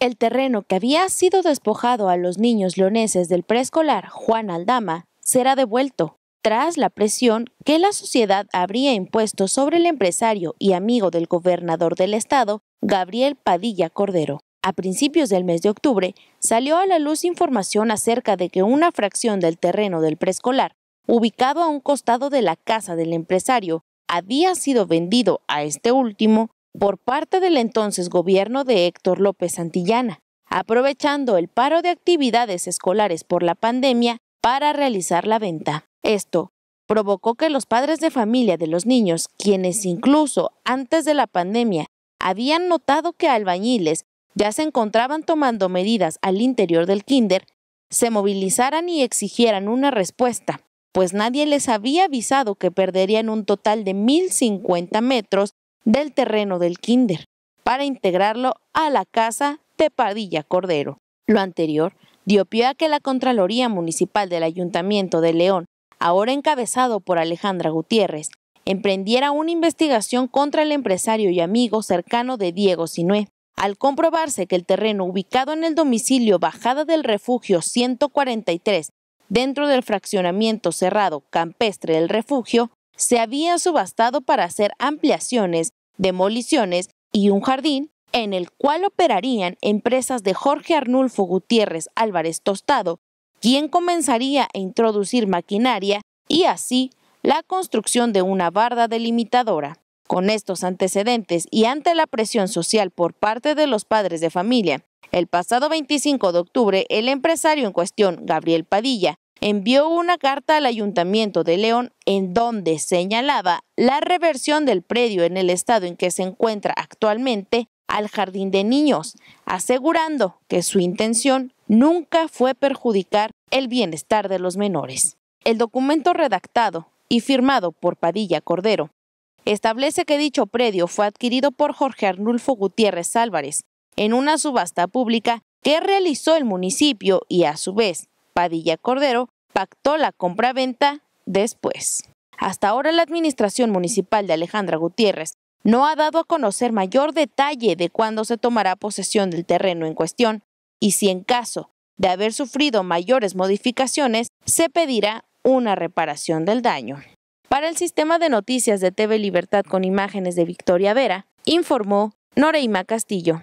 el terreno que había sido despojado a los niños leoneses del preescolar Juan Aldama será devuelto, tras la presión que la sociedad habría impuesto sobre el empresario y amigo del gobernador del estado, Gabriel Padilla Cordero. A principios del mes de octubre salió a la luz información acerca de que una fracción del terreno del preescolar, ubicado a un costado de la casa del empresario, había sido vendido a este último por parte del entonces gobierno de Héctor López Santillana, aprovechando el paro de actividades escolares por la pandemia para realizar la venta. Esto provocó que los padres de familia de los niños, quienes incluso antes de la pandemia habían notado que albañiles ya se encontraban tomando medidas al interior del kinder, se movilizaran y exigieran una respuesta, pues nadie les había avisado que perderían un total de 1.050 metros del terreno del kinder para integrarlo a la casa de Padilla Cordero. Lo anterior dio pie a que la Contraloría Municipal del Ayuntamiento de León, ahora encabezado por Alejandra Gutiérrez, emprendiera una investigación contra el empresario y amigo cercano de Diego Sinué. Al comprobarse que el terreno ubicado en el domicilio Bajada del Refugio 143, dentro del fraccionamiento cerrado campestre del refugio, se habían subastado para hacer ampliaciones, demoliciones y un jardín en el cual operarían empresas de Jorge Arnulfo Gutiérrez Álvarez Tostado, quien comenzaría a introducir maquinaria y así la construcción de una barda delimitadora. Con estos antecedentes y ante la presión social por parte de los padres de familia, el pasado 25 de octubre el empresario en cuestión, Gabriel Padilla, envió una carta al Ayuntamiento de León en donde señalaba la reversión del predio en el estado en que se encuentra actualmente al jardín de niños, asegurando que su intención nunca fue perjudicar el bienestar de los menores. El documento redactado y firmado por Padilla Cordero establece que dicho predio fue adquirido por Jorge Arnulfo Gutiérrez Álvarez en una subasta pública que realizó el municipio y a su vez Padilla Cordero pactó la compraventa después. Hasta ahora la administración municipal de Alejandra Gutiérrez no ha dado a conocer mayor detalle de cuándo se tomará posesión del terreno en cuestión y si en caso de haber sufrido mayores modificaciones se pedirá una reparación del daño. Para el sistema de noticias de TV Libertad con imágenes de Victoria Vera, informó Noreima Castillo.